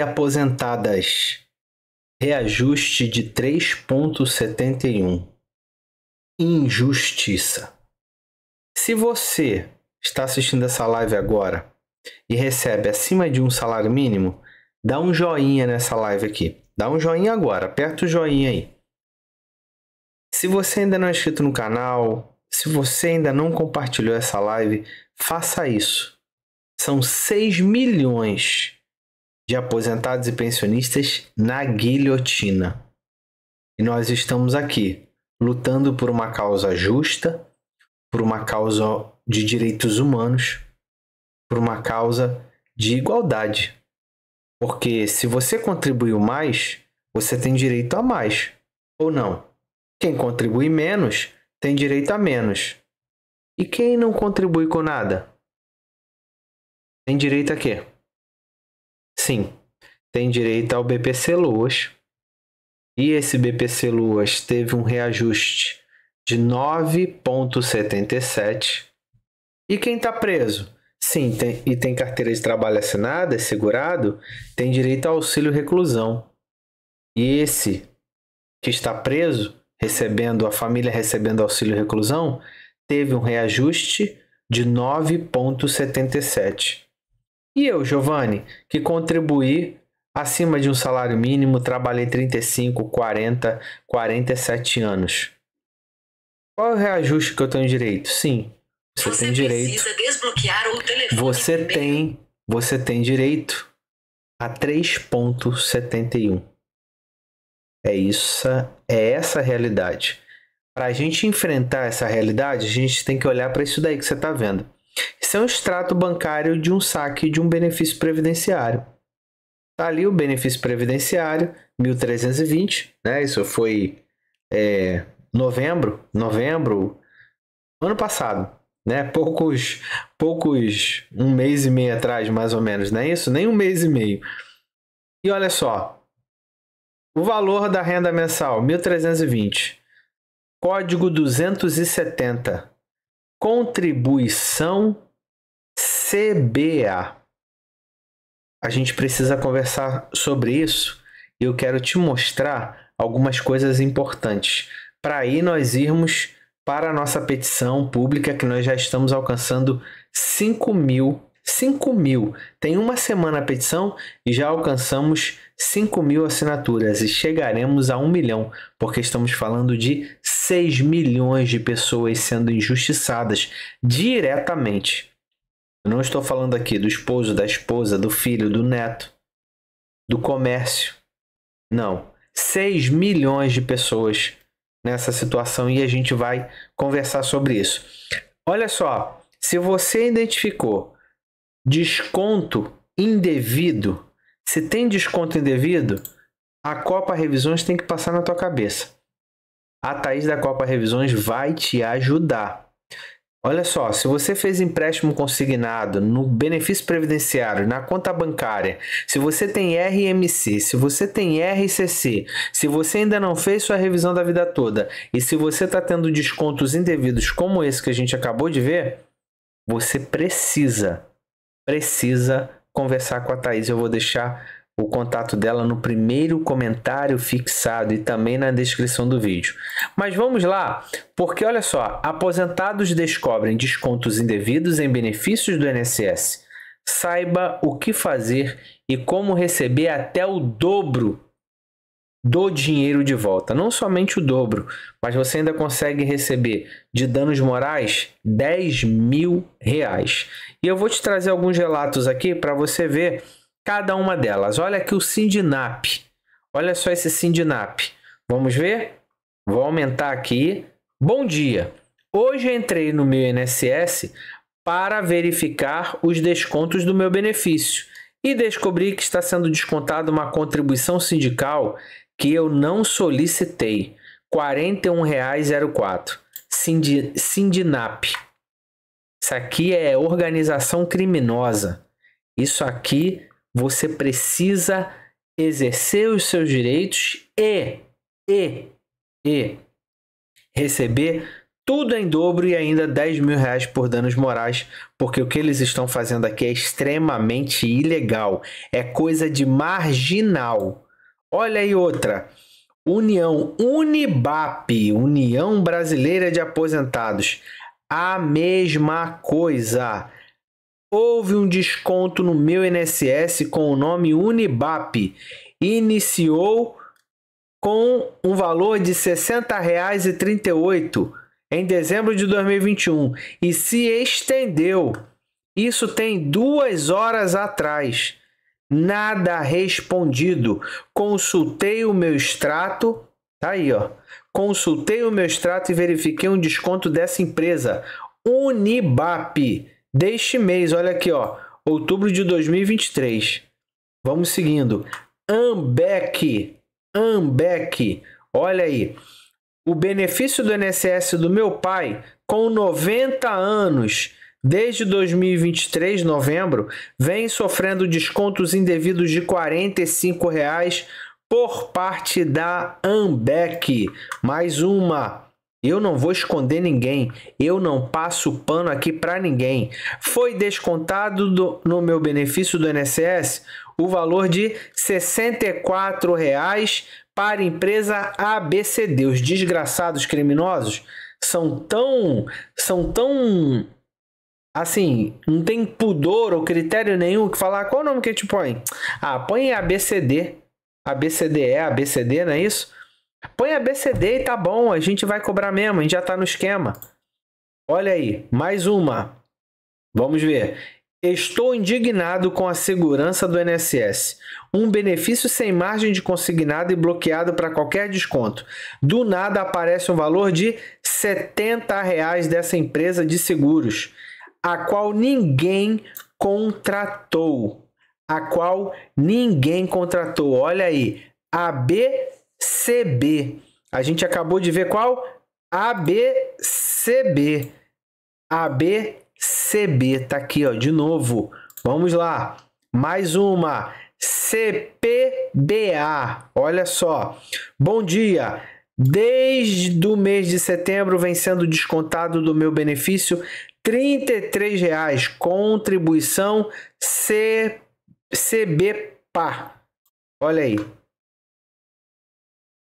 aposentadas. Reajuste de 3,71. Injustiça. Se você está assistindo essa live agora e recebe acima de um salário mínimo, dá um joinha nessa live aqui. Dá um joinha agora, aperta o joinha aí. Se você ainda não é inscrito no canal, se você ainda não compartilhou essa live, faça isso. São 6 milhões de aposentados e pensionistas na guilhotina. E nós estamos aqui lutando por uma causa justa, por uma causa de direitos humanos, por uma causa de igualdade. Porque se você contribuiu mais, você tem direito a mais, ou não? Quem contribui menos tem direito a menos. E quem não contribui com nada? Tem direito a quê? Sim, tem direito ao BPC Luas. E esse BPC Luas teve um reajuste de 9,77. E quem está preso? Sim, tem, e tem carteira de trabalho assinada, é segurado, tem direito ao auxílio reclusão. E esse que está preso, recebendo, a família recebendo auxílio reclusão, teve um reajuste de 9,77. E eu, Giovanni, que contribuí acima de um salário mínimo, trabalhei 35, 40, 47 anos. Qual é o reajuste que eu tenho direito? Sim, você, você tem direito. Você tem, você tem direito a 3.71. É isso, é essa a realidade. Para a gente enfrentar essa realidade, a gente tem que olhar para isso daí que você está vendo. Isso é um extrato bancário de um saque de um benefício previdenciário. Está ali o benefício previdenciário, 1.320, né? Isso foi é, novembro, novembro, ano passado, né? Poucos, poucos, um mês e meio atrás, mais ou menos, não é isso? Nem um mês e meio. E olha só, o valor da renda mensal, 1.320, código 270, contribuição CBA. A gente precisa conversar sobre isso e eu quero te mostrar algumas coisas importantes para aí nós irmos para a nossa petição pública que nós já estamos alcançando 5 mil 5 mil. Tem uma semana a petição e já alcançamos 5 mil assinaturas e chegaremos a 1 milhão, porque estamos falando de 6 milhões de pessoas sendo injustiçadas diretamente. Eu não estou falando aqui do esposo, da esposa, do filho, do neto, do comércio. Não. 6 milhões de pessoas nessa situação e a gente vai conversar sobre isso. Olha só, se você identificou Desconto indevido. Se tem desconto indevido, a Copa Revisões tem que passar na tua cabeça. A Thaís da Copa Revisões vai te ajudar. Olha só, se você fez empréstimo consignado no benefício previdenciário, na conta bancária, se você tem RMC, se você tem RCC, se você ainda não fez sua revisão da vida toda e se você está tendo descontos indevidos como esse que a gente acabou de ver, você precisa precisa conversar com a Thaís. Eu vou deixar o contato dela no primeiro comentário fixado e também na descrição do vídeo. Mas vamos lá, porque olha só, aposentados descobrem descontos indevidos em benefícios do INSS. Saiba o que fazer e como receber até o dobro do dinheiro de volta. Não somente o dobro, mas você ainda consegue receber de danos morais 10 mil reais. E eu vou te trazer alguns relatos aqui para você ver cada uma delas. Olha aqui o Sindinap. Olha só esse Sindinap. Vamos ver? Vou aumentar aqui. Bom dia. Hoje entrei no meu INSS para verificar os descontos do meu benefício e descobri que está sendo descontada uma contribuição sindical que eu não solicitei. R$ 41,04. Sindinap. Isso aqui é organização criminosa. Isso aqui você precisa exercer os seus direitos e e e receber tudo em dobro e ainda 10 mil reais por danos morais, porque o que eles estão fazendo aqui é extremamente ilegal, é coisa de marginal. Olha aí outra. União Unibap, União Brasileira de Aposentados. A mesma coisa. Houve um desconto no meu INSS com o nome Unibap. Iniciou com um valor de R$ 60,38 em dezembro de 2021 e se estendeu. Isso tem duas horas atrás. Nada respondido. Consultei o meu extrato. Tá aí, ó. Consultei o meu extrato e verifiquei um desconto dessa empresa. Unibap. Deste mês, olha aqui, ó. Outubro de 2023. Vamos seguindo. Ambec. Ambec. Olha aí. O benefício do NSS do meu pai com 90 anos desde 2023, novembro, vem sofrendo descontos indevidos de R$ 45,00 por parte da Ambec. Mais uma. Eu não vou esconder ninguém, eu não passo pano aqui para ninguém. Foi descontado do, no meu benefício do INSS o valor de R$ 64 para empresa ABCD. Os desgraçados criminosos são tão são tão assim, não tem pudor ou critério nenhum que falar qual o nome que a gente põe. Ah, põe ABCD. é ABCD, não é isso? Põe ABCD e tá bom, a gente vai cobrar mesmo, a gente já tá no esquema. Olha aí, mais uma. Vamos ver. Estou indignado com a segurança do NSS. Um benefício sem margem de consignado e bloqueado para qualquer desconto. Do nada aparece um valor de R$ reais dessa empresa de seguros a qual ninguém contratou. A qual ninguém contratou. Olha aí, ABCB. A gente acabou de ver qual? ABCB. ABCB. Tá aqui, ó, de novo. Vamos lá. Mais uma. CPBA. Olha só. Bom dia. Desde o mês de setembro vem sendo descontado do meu benefício R$ reais contribuição C, CBPA. Olha aí.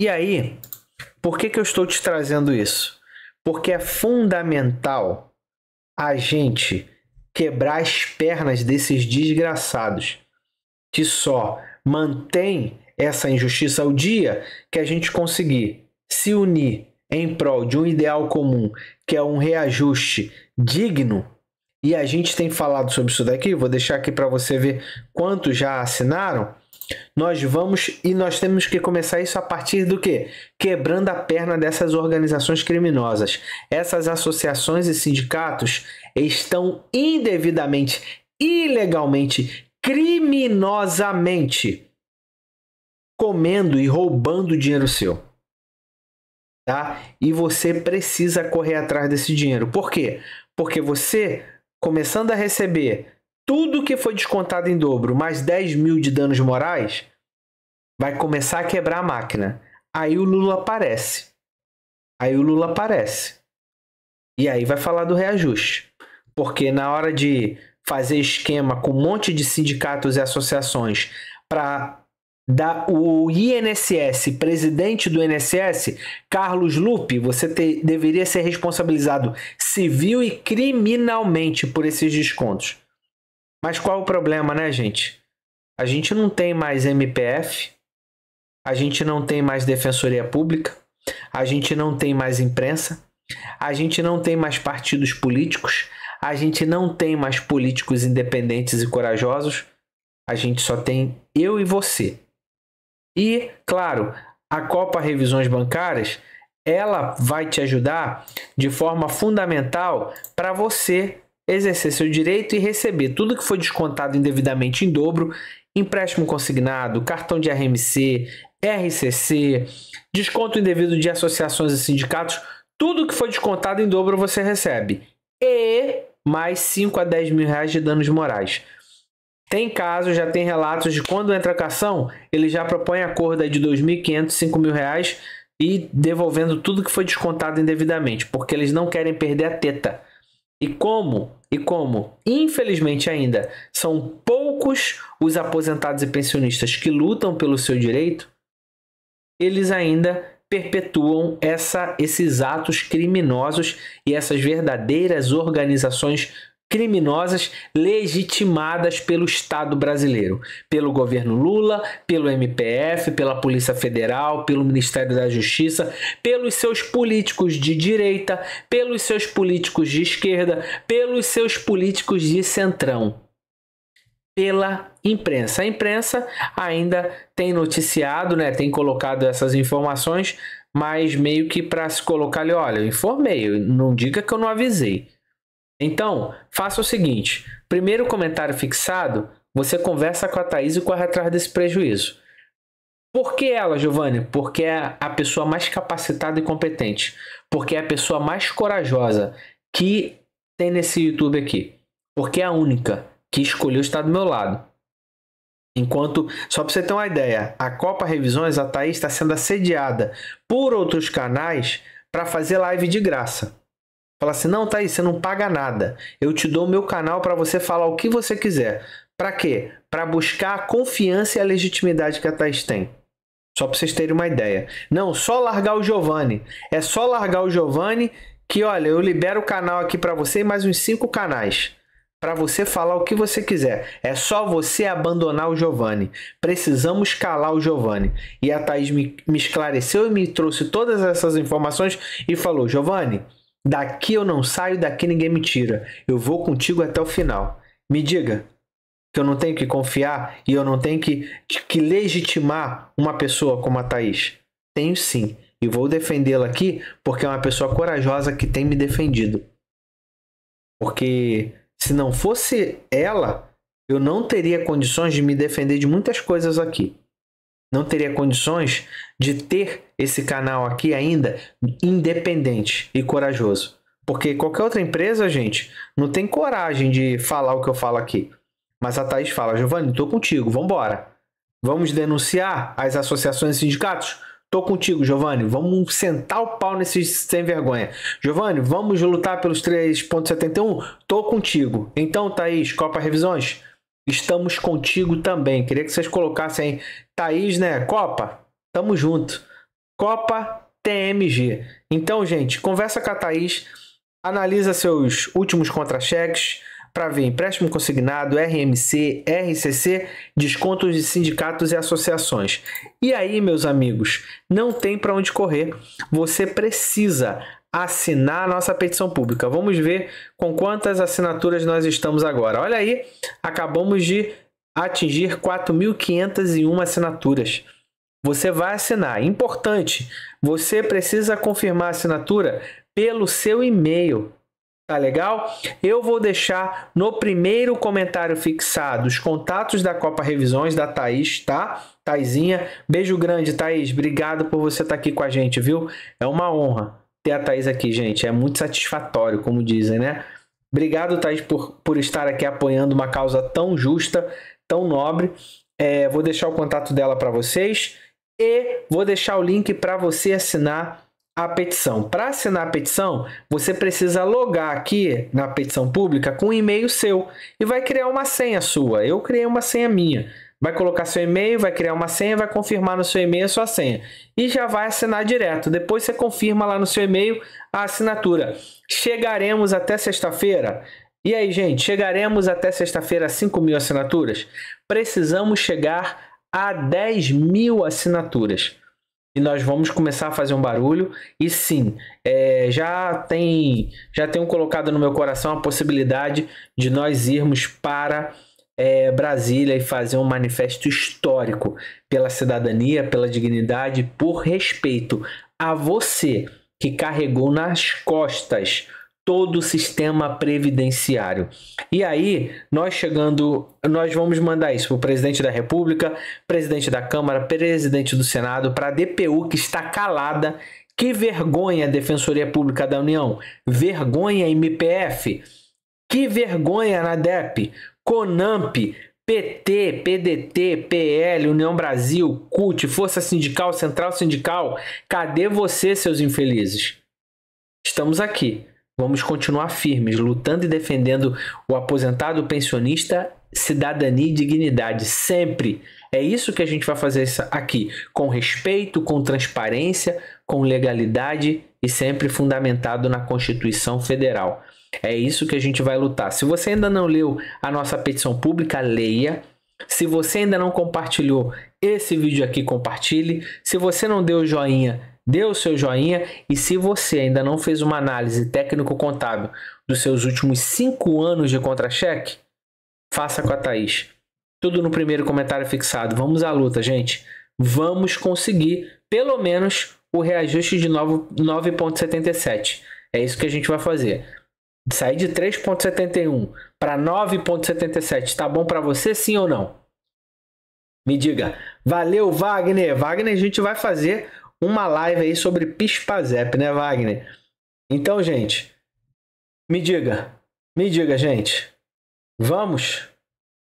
E aí, por que, que eu estou te trazendo isso? Porque é fundamental a gente quebrar as pernas desses desgraçados que só mantém essa injustiça ao dia que a gente conseguir se unir em prol de um ideal comum, que é um reajuste digno, e a gente tem falado sobre isso daqui, vou deixar aqui para você ver quantos já assinaram. Nós vamos e nós temos que começar isso a partir do que? Quebrando a perna dessas organizações criminosas. Essas associações e sindicatos estão indevidamente, ilegalmente, criminosamente comendo e roubando dinheiro seu tá? E você precisa correr atrás desse dinheiro. Por quê? Porque você, começando a receber tudo que foi descontado em dobro, mais 10 mil de danos morais, vai começar a quebrar a máquina. Aí o Lula aparece. Aí o Lula aparece. E aí vai falar do reajuste. Porque na hora de fazer esquema com um monte de sindicatos e associações para da, o INSS, presidente do INSS, Carlos Lupe, você te, deveria ser responsabilizado civil e criminalmente por esses descontos. Mas qual o problema, né, gente? A gente não tem mais MPF, a gente não tem mais Defensoria Pública, a gente não tem mais imprensa, a gente não tem mais partidos políticos, a gente não tem mais políticos independentes e corajosos, a gente só tem eu e você e, claro, a Copa Revisões Bancárias ela vai te ajudar de forma fundamental para você exercer seu direito e receber tudo que foi descontado indevidamente em dobro, empréstimo consignado, cartão de RMC, RCC, desconto indevido de associações e sindicatos, tudo que foi descontado em dobro você recebe. E mais 5 a 10 mil reais de danos morais. Tem casos, já tem relatos de quando entra a cação, ele já propõe a corda de R$ 2.500, R$ reais e devolvendo tudo que foi descontado indevidamente, porque eles não querem perder a teta. E como? E como? Infelizmente ainda são poucos os aposentados e pensionistas que lutam pelo seu direito, eles ainda perpetuam essa, esses atos criminosos e essas verdadeiras organizações criminosas legitimadas pelo Estado brasileiro, pelo governo Lula, pelo MPF, pela Polícia Federal, pelo Ministério da Justiça, pelos seus políticos de direita, pelos seus políticos de esquerda, pelos seus políticos de centrão. Pela imprensa. A imprensa ainda tem noticiado, né, tem colocado essas informações, mas meio que para se colocar ali, olha, eu informei, não diga que eu não avisei. Então, faça o seguinte: primeiro comentário fixado, você conversa com a Thaís e corre atrás desse prejuízo. Por que ela, Giovanni? Porque é a pessoa mais capacitada e competente. Porque é a pessoa mais corajosa que tem nesse YouTube aqui. Porque é a única que escolheu estar do meu lado. Enquanto, só para você ter uma ideia, a Copa Revisões, a Thaís está sendo assediada por outros canais para fazer live de graça. Fala assim: não, Thaís, você não paga nada. Eu te dou meu canal para você falar o que você quiser. Para quê? Para buscar a confiança e a legitimidade que a Thaís tem. Só para vocês terem uma ideia. Não, só largar o Giovanni. É só largar o Giovanni que, olha, eu libero o canal aqui para você e mais uns cinco canais para você falar o que você quiser. É só você abandonar o Giovanni. Precisamos calar o Giovanni. E a Thaís me, me esclareceu e me trouxe todas essas informações e falou: Giovanni, Daqui eu não saio, daqui ninguém me tira. Eu vou contigo até o final. Me diga que eu não tenho que confiar e eu não tenho que, que legitimar uma pessoa como a Thaís. Tenho sim. E vou defendê-la aqui porque é uma pessoa corajosa que tem me defendido. Porque se não fosse ela, eu não teria condições de me defender de muitas coisas aqui não teria condições de ter esse canal aqui ainda independente e corajoso. Porque qualquer outra empresa, gente, não tem coragem de falar o que eu falo aqui. Mas a Thaís fala, Giovanni, tô contigo, vambora. Vamos denunciar as associações e sindicatos? Tô contigo, Giovanni. Vamos sentar o pau nesses sem vergonha. Giovanni, vamos lutar pelos 3.71? Tô contigo. Então, Thaís, Copa Revisões, Estamos contigo também. Queria que vocês colocassem Thaís, né? Copa, tamo junto. Copa TMG. Então, gente, conversa com a Thaís, analisa seus últimos contra-cheques para ver empréstimo consignado, RMC, RCC, descontos de sindicatos e associações. E aí, meus amigos, não tem para onde correr. Você precisa assinar a nossa petição pública. Vamos ver com quantas assinaturas nós estamos agora. Olha aí, acabamos de atingir 4.501 assinaturas. Você vai assinar. Importante, você precisa confirmar a assinatura pelo seu e-mail. Tá legal? Eu vou deixar no primeiro comentário fixado os contatos da Copa Revisões da Thaís, tá? Taizinha, beijo grande, Thaís. Obrigado por você estar tá aqui com a gente, viu? É uma honra ter a Thaís aqui, gente. É muito satisfatório, como dizem, né? Obrigado, Thaís, por, por estar aqui apoiando uma causa tão justa, tão nobre. É, vou deixar o contato dela para vocês e vou deixar o link para você assinar a petição. Para assinar a petição, você precisa logar aqui na petição pública com um e-mail seu e vai criar uma senha sua. Eu criei uma senha minha vai colocar seu e-mail, vai criar uma senha, vai confirmar no seu e-mail a sua senha e já vai assinar direto. Depois você confirma lá no seu e-mail a assinatura. Chegaremos até sexta-feira. E aí, gente, chegaremos até sexta-feira a 5 mil assinaturas? Precisamos chegar a 10 mil assinaturas. E nós vamos começar a fazer um barulho. E sim, é, já tem já tenho colocado no meu coração a possibilidade de nós irmos para é, Brasília e fazer um manifesto histórico pela cidadania, pela dignidade, por respeito a você que carregou nas costas todo o sistema previdenciário. E aí, nós chegando, nós vamos mandar isso para o presidente da República, presidente da Câmara, presidente do Senado, para a DPU que está calada. Que vergonha, Defensoria Pública da União! Vergonha, MPF! Que vergonha, NADEP! Conamp, PT, PDT, PL, União Brasil, CUT, Força Sindical, Central Sindical, cadê você, seus infelizes? Estamos aqui. Vamos continuar firmes, lutando e defendendo o aposentado, o pensionista, cidadania e dignidade, sempre. É isso que a gente vai fazer aqui, com respeito, com transparência, com legalidade e sempre fundamentado na Constituição Federal. É isso que a gente vai lutar. Se você ainda não leu a nossa petição pública, leia. Se você ainda não compartilhou esse vídeo aqui, compartilhe. Se você não deu joinha, dê o seu joinha. E se você ainda não fez uma análise técnico-contábil dos seus últimos cinco anos de contra-cheque, faça com a Thaís. Tudo no primeiro comentário fixado. Vamos à luta, gente. Vamos conseguir, pelo menos, o reajuste de 9,77. É isso que a gente vai fazer. Sair de 3,71 para 9,77 está bom para você, sim ou não? Me diga. Valeu, Wagner. Wagner, a gente vai fazer uma live aí sobre Pispazep, né, Wagner? Então, gente, me diga. Me diga, gente. Vamos?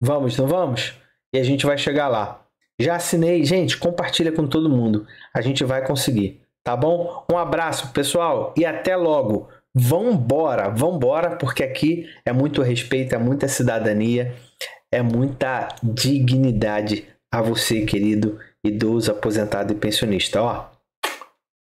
Vamos, não vamos? E a gente vai chegar lá. Já assinei, gente, compartilha com todo mundo. A gente vai conseguir, tá bom? Um abraço, pessoal, e até logo vambora, vambora, porque aqui é muito respeito, é muita cidadania, é muita dignidade a você, querido idoso, aposentado e pensionista. Ó,